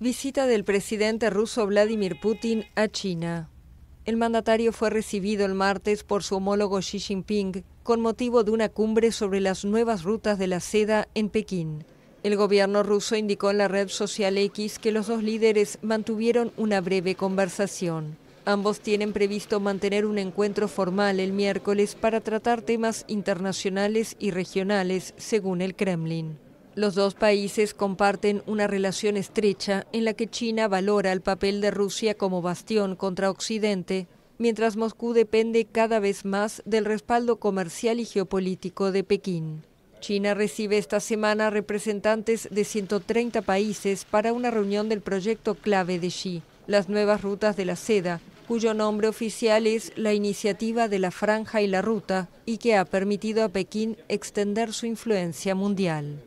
Visita del presidente ruso Vladimir Putin a China. El mandatario fue recibido el martes por su homólogo Xi Jinping con motivo de una cumbre sobre las nuevas rutas de la seda en Pekín. El gobierno ruso indicó en la red social X que los dos líderes mantuvieron una breve conversación. Ambos tienen previsto mantener un encuentro formal el miércoles para tratar temas internacionales y regionales, según el Kremlin. Los dos países comparten una relación estrecha en la que China valora el papel de Rusia como bastión contra Occidente, mientras Moscú depende cada vez más del respaldo comercial y geopolítico de Pekín. China recibe esta semana representantes de 130 países para una reunión del proyecto clave de Xi, las nuevas rutas de la seda, cuyo nombre oficial es la Iniciativa de la Franja y la Ruta, y que ha permitido a Pekín extender su influencia mundial.